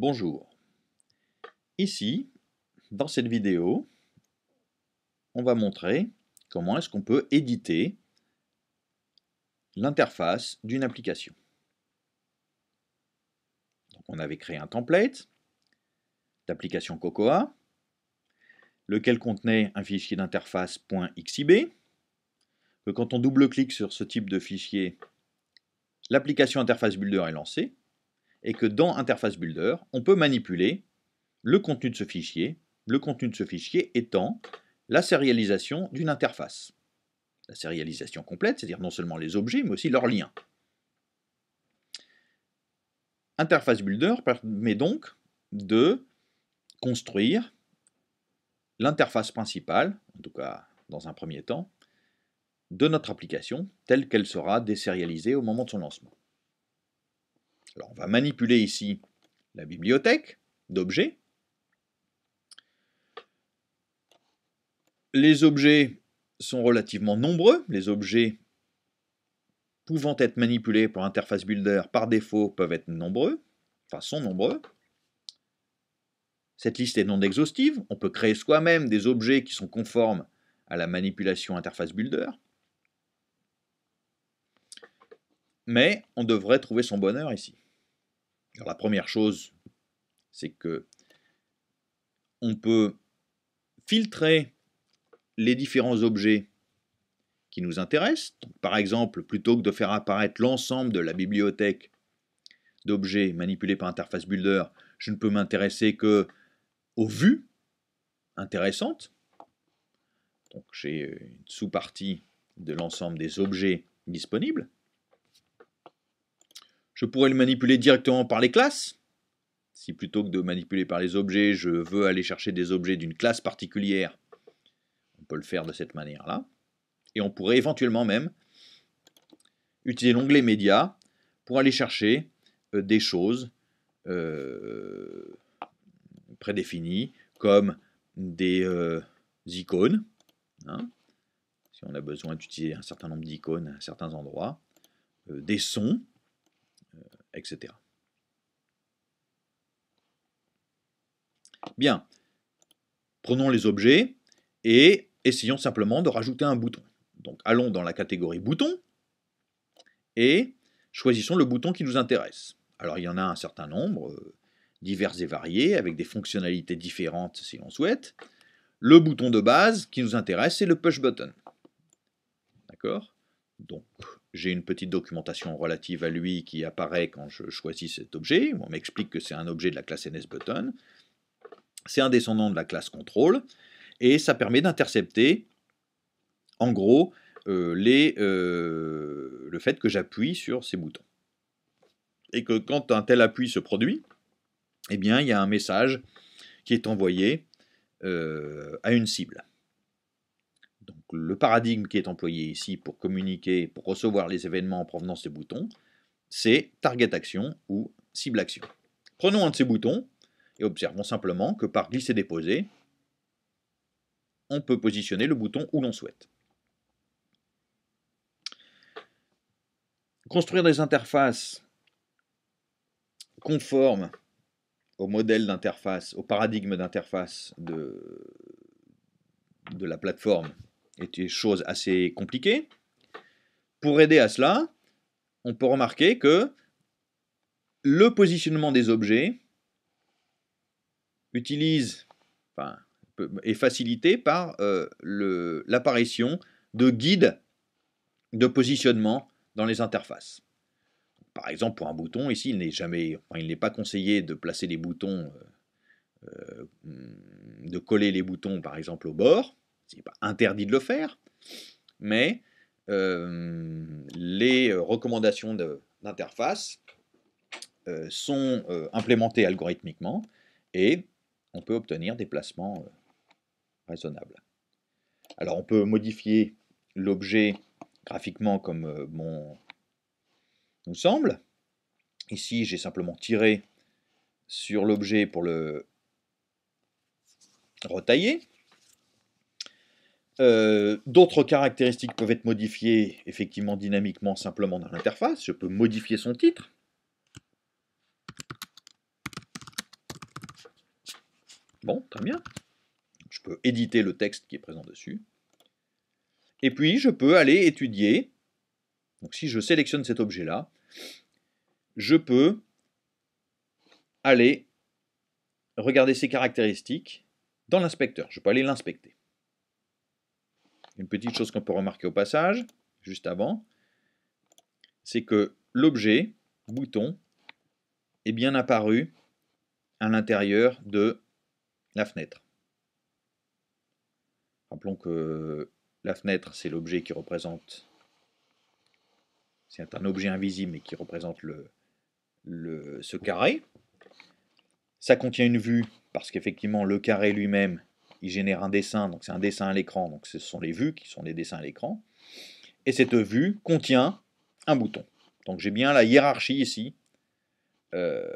Bonjour. Ici, dans cette vidéo, on va montrer comment est-ce qu'on peut éditer l'interface d'une application. Donc on avait créé un template d'application Cocoa, lequel contenait un fichier d'interface .xib, quand on double-clique sur ce type de fichier, l'application interface Builder est lancée, et que dans Interface Builder, on peut manipuler le contenu de ce fichier, le contenu de ce fichier étant la sérialisation d'une interface. La sérialisation complète, c'est-à-dire non seulement les objets, mais aussi leurs liens. Interface Builder permet donc de construire l'interface principale, en tout cas dans un premier temps, de notre application telle qu'elle sera désérialisée au moment de son lancement on va manipuler ici la bibliothèque d'objets. Les objets sont relativement nombreux. Les objets pouvant être manipulés pour Interface Builder par défaut peuvent être nombreux, enfin sont nombreux. Cette liste est non exhaustive, on peut créer soi-même des objets qui sont conformes à la manipulation Interface Builder, mais on devrait trouver son bonheur ici la première chose, c'est que on peut filtrer les différents objets qui nous intéressent. par exemple, plutôt que de faire apparaître l'ensemble de la bibliothèque d'objets manipulés par Interface Builder, je ne peux m'intéresser que aux vues intéressantes. Donc j'ai une sous-partie de l'ensemble des objets disponibles je pourrais le manipuler directement par les classes. Si plutôt que de manipuler par les objets, je veux aller chercher des objets d'une classe particulière, on peut le faire de cette manière-là. Et on pourrait éventuellement même utiliser l'onglet Média pour aller chercher euh, des choses euh, prédéfinies comme des euh, icônes. Hein, si on a besoin d'utiliser un certain nombre d'icônes à certains endroits, des sons, etc. Bien, prenons les objets et essayons simplement de rajouter un bouton. Donc allons dans la catégorie bouton et choisissons le bouton qui nous intéresse. Alors il y en a un certain nombre, euh, divers et variés, avec des fonctionnalités différentes si l'on souhaite. Le bouton de base qui nous intéresse, c'est le push button. D'accord Donc j'ai une petite documentation relative à lui qui apparaît quand je choisis cet objet. On m'explique que c'est un objet de la classe NSButton. C'est un descendant de la classe Control. Et ça permet d'intercepter, en gros, euh, euh, le fait que j'appuie sur ces boutons. Et que quand un tel appui se produit, eh bien, il y a un message qui est envoyé euh, à une cible le paradigme qui est employé ici pour communiquer, pour recevoir les événements en provenance de boutons, c'est target action ou cible action. Prenons un de ces boutons et observons simplement que par glisser-déposer, on peut positionner le bouton où l'on souhaite. Construire des interfaces conformes au modèle d'interface, au paradigme d'interface de la plateforme est une chose assez compliquée. Pour aider à cela, on peut remarquer que le positionnement des objets utilise, enfin, est facilité par euh, l'apparition de guides de positionnement dans les interfaces. Par exemple, pour un bouton, ici, il n'est pas conseillé de placer les boutons, euh, euh, de coller les boutons, par exemple, au bord. Ce n'est pas interdit de le faire, mais euh, les recommandations d'interface euh, sont euh, implémentées algorithmiquement et on peut obtenir des placements raisonnables. Alors on peut modifier l'objet graphiquement comme bon nous semble. Ici j'ai simplement tiré sur l'objet pour le retailler. Euh, d'autres caractéristiques peuvent être modifiées effectivement dynamiquement simplement dans l'interface. Je peux modifier son titre. Bon, très bien. Je peux éditer le texte qui est présent dessus. Et puis, je peux aller étudier. Donc, si je sélectionne cet objet-là, je peux aller regarder ses caractéristiques dans l'inspecteur. Je peux aller l'inspecter. Une petite chose qu'on peut remarquer au passage, juste avant, c'est que l'objet, bouton, est bien apparu à l'intérieur de la fenêtre. Rappelons que la fenêtre, c'est l'objet qui représente, c'est un objet invisible mais qui représente ce carré. Ça contient une vue parce qu'effectivement le carré lui-même il génère un dessin, donc c'est un dessin à l'écran, donc ce sont les vues qui sont les dessins à l'écran. Et cette vue contient un bouton. Donc j'ai bien la hiérarchie ici, euh,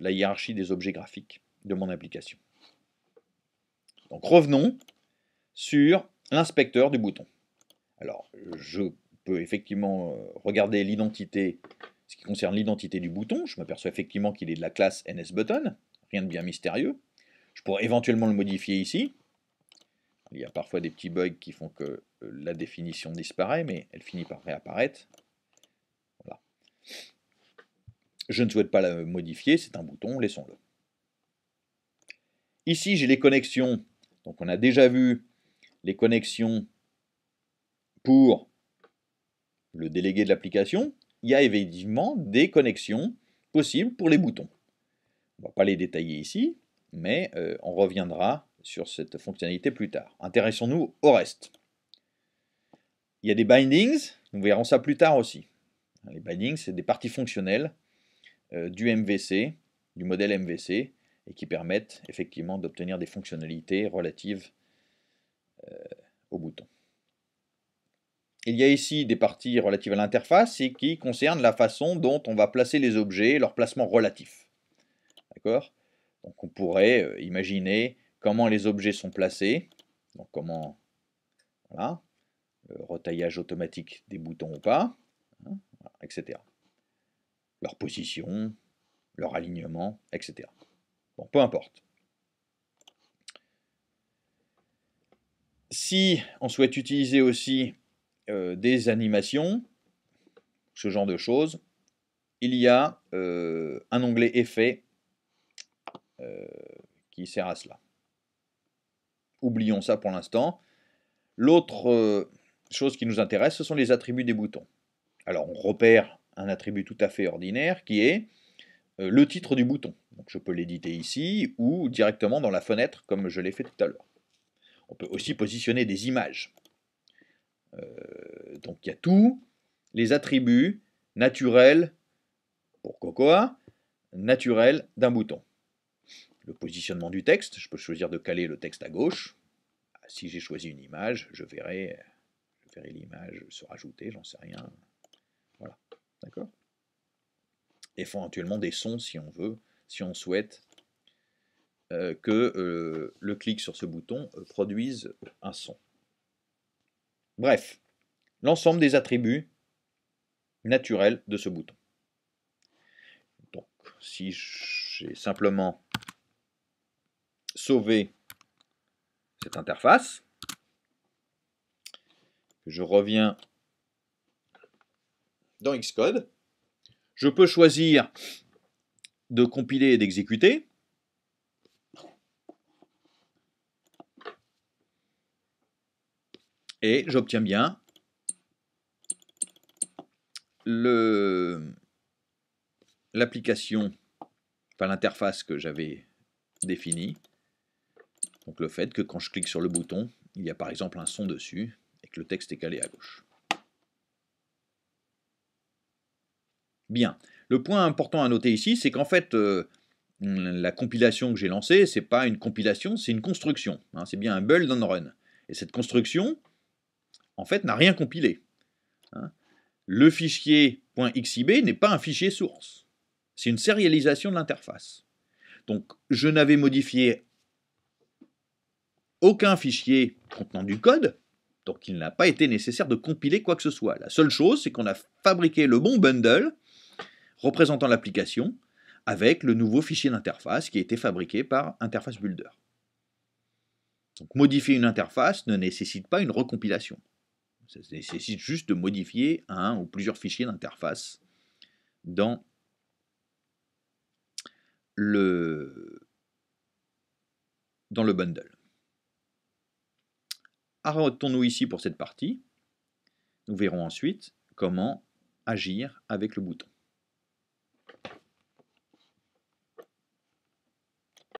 la hiérarchie des objets graphiques de mon application. Donc revenons sur l'inspecteur du bouton. Alors je peux effectivement euh, regarder l'identité, ce qui concerne l'identité du bouton. Je m'aperçois effectivement qu'il est de la classe NSButton, rien de bien mystérieux. Je pourrais éventuellement le modifier ici. Il y a parfois des petits bugs qui font que euh, la définition disparaît, mais elle finit par réapparaître. Voilà. Je ne souhaite pas la modifier, c'est un bouton, laissons-le. Ici, j'ai les connexions. Donc on a déjà vu les connexions pour le délégué de l'application. Il y a évidemment des connexions possibles pour les boutons. On ne va pas les détailler ici, mais euh, on reviendra sur cette fonctionnalité plus tard. Intéressons-nous au reste. Il y a des bindings, nous verrons ça plus tard aussi. Les bindings, c'est des parties fonctionnelles euh, du MVC, du modèle MVC, et qui permettent effectivement d'obtenir des fonctionnalités relatives euh, au bouton. Il y a ici des parties relatives à l'interface et qui concernent la façon dont on va placer les objets leur placement relatif. D'accord Donc on pourrait euh, imaginer comment les objets sont placés, donc comment, voilà, le retaillage automatique des boutons ou pas, hein, etc. Leur position, leur alignement, etc. Bon, peu importe. Si on souhaite utiliser aussi euh, des animations, ce genre de choses, il y a euh, un onglet effet euh, qui sert à cela oublions ça pour l'instant. L'autre euh, chose qui nous intéresse, ce sont les attributs des boutons. Alors on repère un attribut tout à fait ordinaire qui est euh, le titre du bouton. Donc je peux l'éditer ici ou directement dans la fenêtre comme je l'ai fait tout à l'heure. On peut aussi positionner des images. Euh, donc il y a tous les attributs naturels pour Cocoa, naturels d'un bouton le positionnement du texte. Je peux choisir de caler le texte à gauche. Ah, si j'ai choisi une image, je verrai, je l'image se rajouter, j'en sais rien. Voilà, d'accord Et éventuellement des sons si on veut, si on souhaite euh, que euh, le clic sur ce bouton euh, produise un son. Bref, l'ensemble des attributs naturels de ce bouton. Donc, si j'ai simplement sauver cette interface. Je reviens dans Xcode. Je peux choisir de compiler et d'exécuter. Et j'obtiens bien l'application, enfin l'interface que j'avais définie donc le fait que quand je clique sur le bouton, il y a par exemple un son dessus et que le texte est calé à gauche. Bien. Le point important à noter ici, c'est qu'en fait, euh, la compilation que j'ai lancée, ce n'est pas une compilation, c'est une construction. Hein. c'est bien un build and run. Et cette construction, en fait, n'a rien compilé. Hein. Le fichier .xib n'est pas un fichier source. C'est une sérialisation de l'interface. Donc, je n'avais modifié aucun fichier contenant du code, donc il n'a pas été nécessaire de compiler quoi que ce soit. La seule chose, c'est qu'on a fabriqué le bon bundle représentant l'application avec le nouveau fichier d'interface qui a été fabriqué par Interface Builder. Donc modifier une interface ne nécessite pas une recompilation. Ça nécessite juste de modifier un ou plusieurs fichiers d'interface dans le, dans le bundle. Arrêtons-nous ici pour cette partie. Nous verrons ensuite comment agir avec le bouton.